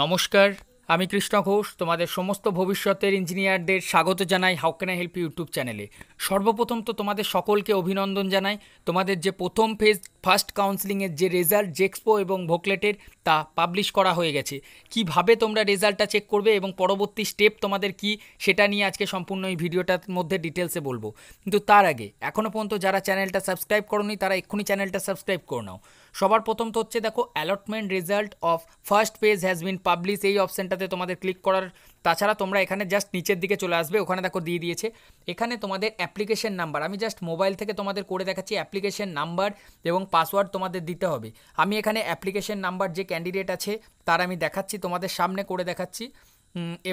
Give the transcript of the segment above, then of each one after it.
নমস্কার আমি কৃষ্ণ ঘোষ তোমাদের সমস্ত ভবিষ্যতের ইঞ্জিনিয়ারদের স্বাগত জানাই হাউ ক্যান হেল্প ইউটিউব চ্যানেলে সর্বপ্রথম তো তোমাদের সকলকে অভিনন্দন জানাই তোমাদের যে প্রথম ফেজ ফার্স্ট কাউন্সিলিংয়ের যে রেজাল্ট জেক্সপো এবং ভোকলেটের তা পাবলিশ করা হয়ে গেছে কিভাবে তোমরা রেজাল্টটা চেক করবে এবং পরবর্তী স্টেপ তোমাদের কি সেটা নিয়ে আজকে সম্পূর্ণ এই ভিডিওটার মধ্যে ডিটেলসে বলবো কিন্তু তার আগে এখনও পর্যন্ত যারা চ্যানেলটা সাবস্ক্রাইব করনি তারা এক্ষুনি চ্যানেলটা সাবস্ক্রাইব করে নাও সবার প্রথম তো হচ্ছে দেখো allotment result of first phase has been publish এই অপশানটাতে তোমাদের ক্লিক করার তাছাড়া তোমরা এখানে জাস্ট নিচের দিকে চলে আসবে ওখানে দেখো দিয়ে দিয়েছে এখানে তোমাদের অ্যাপ্লিকেশন নাম্বার আমি জাস্ট মোবাইল থেকে তোমাদের করে দেখাচ্ছি অ্যাপ্লিকেশন নাম্বার এবং পাসওয়ার্ড তোমাদের দিতে হবে আমি এখানে অ্যাপ্লিকেশন নাম্বার যে ক্যান্ডিডেট আছে তার আমি দেখাচ্ছি তোমাদের সামনে করে দেখাচ্ছি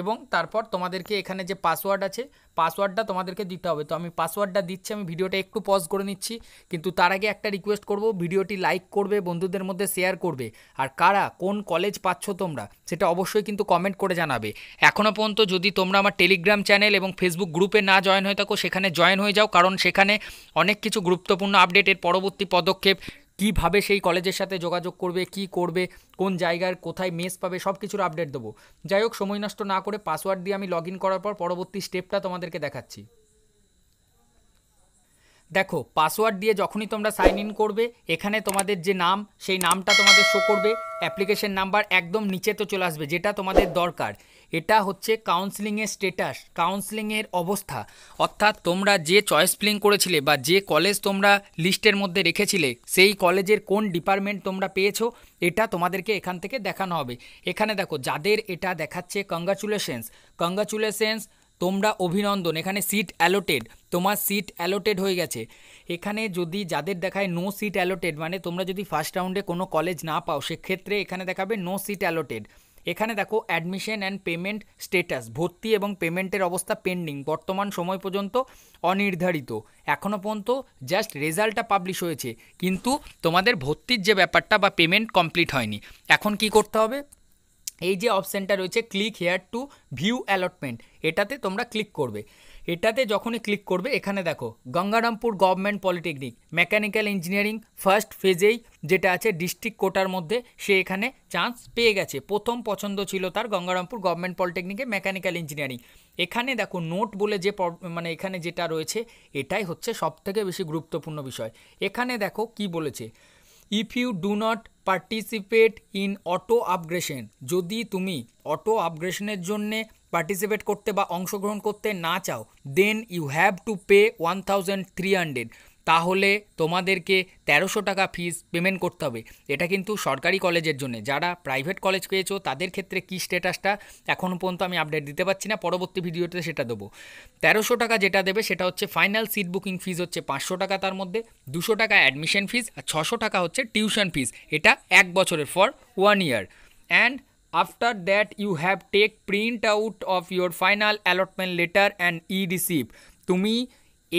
এবং তারপর তোমাদেরকে এখানে যে পাসওয়ার্ড আছে পাসওয়ার্ডটা তোমাদেরকে দিতে হবে তো আমি পাসওয়ার্ডটা দিচ্ছি আমি ভিডিওটা একটু পজ করে নিচ্ছি কিন্তু তার আগে একটা রিকোয়েস্ট করব ভিডিওটি লাইক করবে বন্ধুদের মধ্যে শেয়ার করবে আর কারা কোন কলেজ পাচ্ছ তোমরা সেটা অবশ্যই কিন্তু কমেন্ট করে জানাবে এখনও পর্যন্ত যদি তোমরা আমার টেলিগ্রাম চ্যানেল এবং ফেসবুক গ্রুপে না জয়েন হয়ে থাকো সেখানে জয়েন হয়ে যাও কারণ সেখানে অনেক কিছু গুরুত্বপূর্ণ আপডেটের পরবর্তী পদক্ষেপ কীভাবে সেই কলেজের সাথে যোগাযোগ করবে কি করবে কোন জায়গার কোথায় মেস পাবে সব কিছুর আপডেট দেবো যাই হোক সময় নষ্ট না করে পাসওয়ার্ড দিয়ে আমি লগ করার পর পরবর্তী স্টেপটা তোমাদেরকে দেখাচ্ছি দেখো পাসওয়ার্ড দিয়ে যখনই তোমরা সাইন ইন করবে এখানে তোমাদের যে নাম সেই নামটা তোমাদের শো করবে অ্যাপ্লিকেশন নাম্বার একদম নিচে তো চলে আসবে যেটা তোমাদের দরকার এটা হচ্ছে কাউন্সেলিংয়ের স্টেটাস কাউন্সেলিংয়ের অবস্থা অর্থাৎ তোমরা যে চয়েস প্লিং করেছিলে বা যে কলেজ তোমরা লিস্টের মধ্যে রেখেছিলে সেই কলেজের কোন ডিপার্টমেন্ট তোমরা পেয়েছো এটা তোমাদেরকে এখান থেকে দেখানো হবে এখানে দেখো যাদের এটা দেখাচ্ছে কংগ্রাচুলেশনস কংগ্রাচুলেশনস তোমরা অভিনন্দন এখানে সিট অ্যালোটেড তোমার সিট অ্যালোটেড হয়ে গেছে এখানে যদি যাদের দেখায় নো সিট অ্যালোটেড মানে তোমরা যদি ফার্স্ট রাউন্ডে কোনো কলেজ না পাও সেক্ষেত্রে এখানে দেখাবে নো সিট অ্যালোটেড এখানে দেখো অ্যাডমিশন অ্যান্ড পেমেন্ট স্টেটাস ভর্তি এবং পেমেন্টের অবস্থা পেন্ডিং বর্তমান সময় পর্যন্ত অনির্ধারিত এখনও পর্যন্ত জাস্ট রেজাল্টটা পাবলিশ হয়েছে কিন্তু তোমাদের ভর্তির যে ব্যাপারটা বা পেমেন্ট কমপ্লিট হয়নি এখন কি করতে হবে এই যে অপশানটা রয়েছে click here to view allotment এটাতে তোমরা ক্লিক করবে এটাতে যখনই ক্লিক করবে এখানে দেখো Gangarampur government polytechnic mechanical engineering first ফেজেই যেটা আছে ডিস্ট্রিক্ট কোটার মধ্যে সে এখানে চান্স পেয়ে গেছে প্রথম পছন্দ ছিল তার গঙ্গারামপুর গভর্নমেন্ট পলিটেকনিকে মেকানিক্যাল ইঞ্জিনিয়ারিং এখানে দেখো নোট বলে যে মানে এখানে যেটা রয়েছে এটাই হচ্ছে সবথেকে বেশি গুরুত্বপূর্ণ বিষয় এখানে দেখো কি বলেছে if you do not participate in auto upgradation যদি তুমি অটো আপগ্রেশনের জন্যে পার্টিসিপেট করতে বা অংশগ্রহণ করতে না চাও then you have to pay one thousand three hundred তাহলে তোমাদেরকে তেরোশো টাকা ফিস পেমেন্ট করতে হবে এটা কিন্তু সরকারি কলেজের জন্য যারা প্রাইভেট কলেজ পেয়েছো তাদের ক্ষেত্রে কী স্ট্যাটাসটা এখন পর্যন্ত আমি আপডেট দিতে পারছি না পরবর্তী ভিডিওতে সেটা দেবো তেরোশো টাকা যেটা দেবে সেটা হচ্ছে ফাইনাল সিট বুকিং ফিস হচ্ছে পাঁচশো টাকা তার মধ্যে দুশো টাকা অ্যাডমিশন ফিস আর ছশো টাকা হচ্ছে টিউশন ফিস এটা এক বছরের for one year and after that you have take print out of your final allotment letter and ই রিসিভ তুমি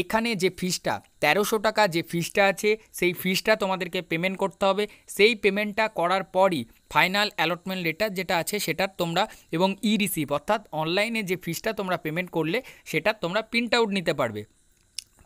এখানে যে ফিসটা তেরোশো টাকা যে ফিসটা আছে সেই ফিসটা তোমাদেরকে পেমেন্ট করতে হবে সেই পেমেন্টটা করার পরই ফাইনাল অ্যালটমেন্ট লেটার যেটা আছে সেটার তোমরা এবং ই রিসিভ অর্থাৎ অনলাইনে যে ফিসটা তোমরা পেমেন্ট করলে সেটা তোমরা প্রিন্ট আউট নিতে পারবে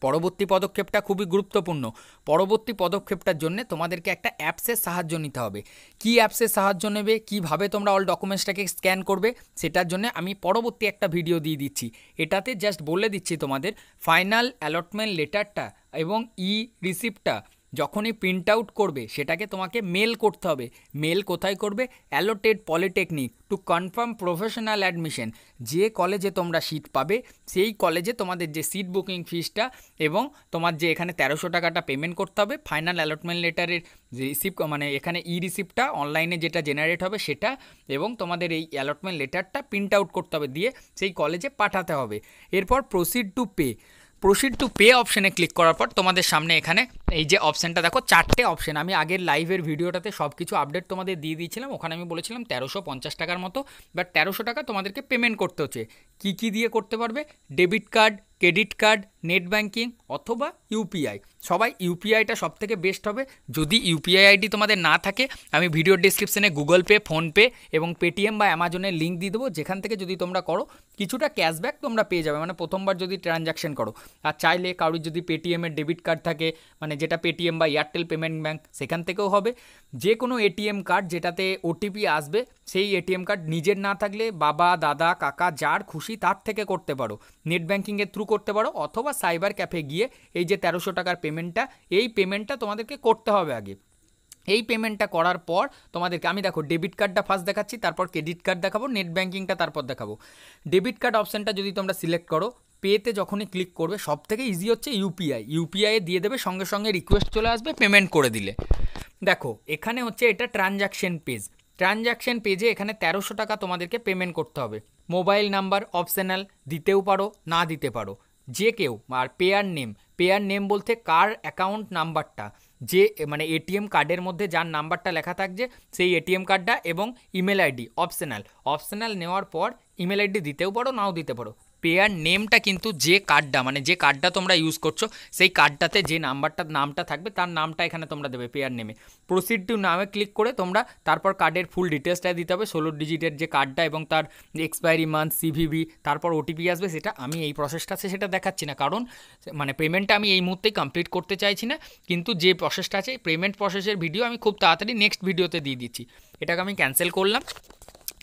পরবর্তী পদক্ষেপটা খুবই গুরুত্বপূর্ণ পরবর্তী পদক্ষেপটার জন্য তোমাদেরকে একটা অ্যাপসের সাহায্য নিতে হবে কি অ্যাপসের সাহায্য নেবে কিভাবে তোমরা অল ডকুমেন্টসটাকে স্ক্যান করবে সেটার জন্য আমি পরবর্তী একটা ভিডিও দিয়ে দিচ্ছি এটাতে জাস্ট বলে দিচ্ছি তোমাদের ফাইনাল অ্যালটমেন্ট লেটারটা এবং ই রিসিপ্টটা যখনই প্রিন্ট আউট করবে সেটাকে তোমাকে মেল করতে হবে মেল কোথায় করবে allotted polytechnic to confirm professional admission যে কলেজে তোমরা সিট পাবে সেই কলেজে তোমাদের যে সিট বুকিং ফিসটা এবং তোমার যে এখানে তেরোশো টাকাটা পেমেন্ট করতে হবে ফাইনাল অ্যালটমেন্ট লেটারের রিসিপ মানে এখানে ই রিসিপ্টটা অনলাইনে যেটা জেনারেট হবে সেটা এবং তোমাদের এই অ্যালটমেন্ট লেটারটা প্রিন্ট আউট করতে হবে দিয়ে সেই কলেজে পাঠাতে হবে এরপর proceed to pay proceed to pay অপশানে ক্লিক করার পর তোমাদের সামনে এখানে এই যে অপশানটা দেখো চারটে অপশান আমি আগের লাইভের ভিডিওটাতে সব কিছু আপডেট তোমাদের দিয়ে দিয়েছিলাম ওখানে আমি বলেছিলাম তেরোশো পঞ্চাশ টাকার মতো বাট তেরোশো টাকা তোমাদেরকে পেমেন্ট করতে হচ্ছে কী কী দিয়ে করতে পারবে debit card credit card net banking অথবা ইউপিআই সবাই ইউপিআইটা সব থেকে বেস্ট হবে যদি ইউপিআই আইডি তোমাদের না থাকে আমি ভিডিও ডিসক্রিপশানে গুগল পে ফোনপে এবং পেটিএম বা অ্যামাজনের লিঙ্ক দিয়ে দেবো যেখান থেকে যদি তোমরা করো কিছুটা ক্যাশব্যাক তোমরা পেয়ে যাবে মানে প্রথমবার যদি ট্রানজ্যাকশন করো আর চাইলে কারোর যদি পেটিএমের ডেবিট কার্ড থাকে মানে যেটা পেটিএম বা এয়ারটেল পেমেন্ট ব্যাঙ্ক সেখান থেকেও হবে যে কোনো এটিএম কার্ড যেটাতে ওটিপি আসবে সেই এটিএম কার্ড নিজের না থাকলে বাবা দাদা কাকা যার খুশি তার থেকে করতে পারো নেট ব্যাঙ্কিংয়ের থ্রু করতে পারো অথবা সাইবার ক্যাফে গিয়ে এই যে তেরোশো টাকার পেমেন্টটা এই পেমেন্টটা তোমাদেরকে করতে হবে আগে এই পেমেন্টটা করার পর তোমাদেরকে আমি দেখো ডেবিট কার্ডটা ফার্স্ট দেখাচ্ছি তারপর ক্রেডিট কার্ড দেখাবো নেট ব্যাঙ্কিংটা তারপর দেখাবো ডেবিট কার্ড অপশানটা যদি তোমরা সিলেক্ট করো পেতে যখনই ক্লিক করবে সব থেকে ইজি হচ্ছে ইউপিআই ইউপিআই দিয়ে দেবে সঙ্গে সঙ্গে রিকোয়েস্ট চলে আসবে পেমেন্ট করে দিলে দেখো এখানে হচ্ছে এটা ট্রানজ্যাকশন পেজ ট্রানজ্যাকশন পেজে এখানে তেরোশো টাকা তোমাদেরকে পেমেন্ট করতে হবে মোবাইল নাম্বার অপশানাল দিতেও পারো না দিতে পারো যে কেউ আর পেয়ার নেম পেয়ার নেম বলতে কার অ্যাকাউন্ট নাম্বারটা যে মানে এটিএম কার্ডের মধ্যে যার নাম্বারটা লেখা থাকছে সেই এটিএম কার্ডটা এবং ইমেল আইডি অপশনাল অপশনাল নেওয়ার পর ইমেল আইডি দিতেও পারো নাও দিতে পারো পেয়ার নেমটা কিন্তু যে কার্ডটা মানে যে কার্ডটা তোমরা ইউজ করছো সেই কার্ডটাতে যে নাম্বারটার নামটা থাকবে তার নামটা এখানে তোমরা দেবে পেয়ার নেমে প্রসিড টু নামে ক্লিক করে তোমরা তারপর কার্ডের ফুল ডিটেলসটা দিতে হবে ষোলো ডিজিটের যে কার্ডটা এবং তার এক্সপায়ারি মান্থ সিভিভি তারপর ওটিপি আসবে সেটা আমি এই প্রসেসটাতে সেটা দেখাচ্ছি না কারণ মানে পেমেন্টটা আমি এই মুহূর্তেই কমপ্লিট করতে চাইছি না কিন্তু যে প্রসেসটা আছে পেমেন্ট প্রসেসের ভিডিও আমি খুব তাড়াতাড়ি নেক্সট ভিডিওতে দিয়ে দিচ্ছি এটাকে আমি ক্যান্সেল করলাম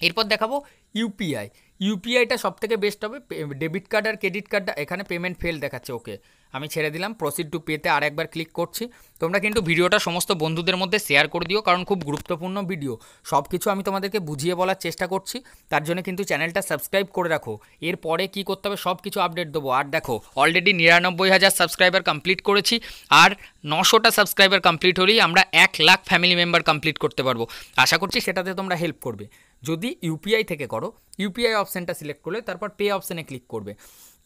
এরপর দেখাবো ইউপিআই ইউপিআইটা সবথেকে বেস্ট হবে ডেবিট কার্ড আর ক্রেডিট কার্ডটা এখানে পেমেন্ট ফেল দেখাচ্ছে ওকে আমি ছেড়ে দিলাম প্রসিড টু পেতে আর একবার ক্লিক করছি তোমরা কিন্তু ভিডিওটা সমস্ত বন্ধুদের মধ্যে শেয়ার করে দিও কারণ খুব গুরুত্বপূর্ণ ভিডিও সব কিছু আমি তোমাদেরকে বুঝিয়ে বলার চেষ্টা করছি তার জন্য কিন্তু চ্যানেলটা সাবস্ক্রাইব করে রাখো এরপরে কি করতে হবে সব কিছু আপডেট দেবো আর দেখো অলরেডি নিরানব্বই হাজার সাবস্ক্রাইবার কমপ্লিট করেছি আর নশোটা সাবস্ক্রাইবার কমপ্লিট হলেই আমরা এক লাখ ফ্যামিলি মেম্বার কমপ্লিট করতে পারবো আশা করছি সেটাতে তোমরা হেল্প করবে যদি ইউপিআই থেকে করো ইউপিআই অপশানটা সিলেক্ট করলে তারপর পে অপশানে ক্লিক করবে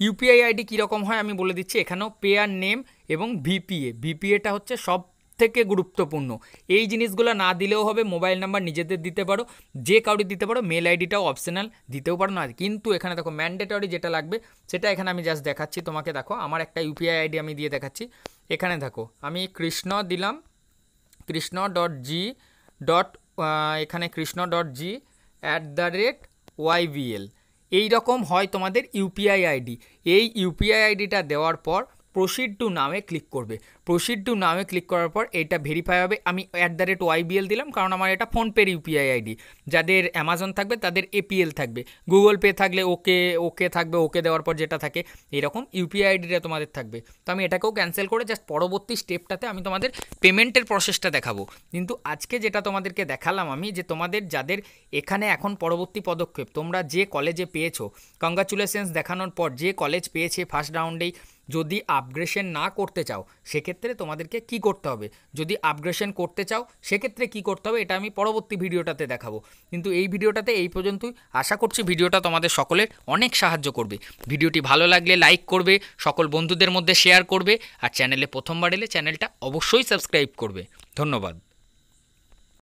ইউপিআই আইডি কীরকম হয় আমি বলে দিচ্ছি এখানেও পেয়ার নেম এবং ভিপিএ ভিপিএটা হচ্ছে সব থেকে গুরুত্বপূর্ণ এই জিনিসগুলো না দিলেও হবে মোবাইল নাম্বার নিজেদের দিতে পারো যে কাউরি দিতে পারো মেল আইডিটাও অপশনাল দিতেও পারো না কিন্তু এখানে দেখো ম্যান্ডেটরি যেটা লাগবে সেটা এখানে আমি জাস্ট দেখাচ্ছি তোমাকে দেখো আমার একটা ইউপিআই আইডি আমি দিয়ে দেখাচ্ছি এখানে দেখো আমি কৃষ্ণ দিলাম কৃষ্ণ ডট জি ডট এখানে Krishna dot G at the rate YBL এই রকম হয় তোমাদের ইউপিআই আইডি এই ইউপিআই আইডিটা দেওয়ার পর প্রসিড টু নামে ক্লিক করবে প্রসিড টু নামে ক্লিক করার পর এটা ভেরিফাই হবে আমি অ্যাট দ্য রেট ওয়াইবিএল দিলাম কারণ আমার এটা ফোনপের ইউপিআই আইডি যাদের অ্যামাজন থাকবে তাদের এপিএল থাকবে গুগল পে থাকলে ওকে ওকে থাকবে ওকে দেওয়ার পর যেটা থাকে এরকম ইউপিআই আইডিটা তোমাদের থাকবে তো আমি এটাকেও ক্যান্সেল করে জাস্ট পরবর্তী স্টেপটাতে আমি তোমাদের পেমেন্টের প্রসেসটা দেখাবো কিন্তু আজকে যেটা তোমাদেরকে দেখালাম আমি যে তোমাদের যাদের এখানে এখন পরবর্তী পদক্ষেপ তোমরা যে কলেজে পেয়েছো কংগ্রাচুলেশনস দেখানোর পর যে কলেজ পেয়েছে ফার্স্ট রাউন্ডেই যদি আপগ্রেশন না করতে চাও সেক্ষেত্রে তোমাদেরকে কি করতে হবে যদি আপগ্রেশন করতে চাও সেক্ষেত্রে কি করতে হবে এটা আমি পরবর্তী ভিডিওটাতে দেখাবো কিন্তু এই ভিডিওটাতে এই পর্যন্তই আশা করছি ভিডিওটা তোমাদের সকলের অনেক সাহায্য করবে ভিডিওটি ভালো লাগলে লাইক করবে সকল বন্ধুদের মধ্যে শেয়ার করবে আর চ্যানেলে প্রথমবার এলে চ্যানেলটা অবশ্যই সাবস্ক্রাইব করবে ধন্যবাদ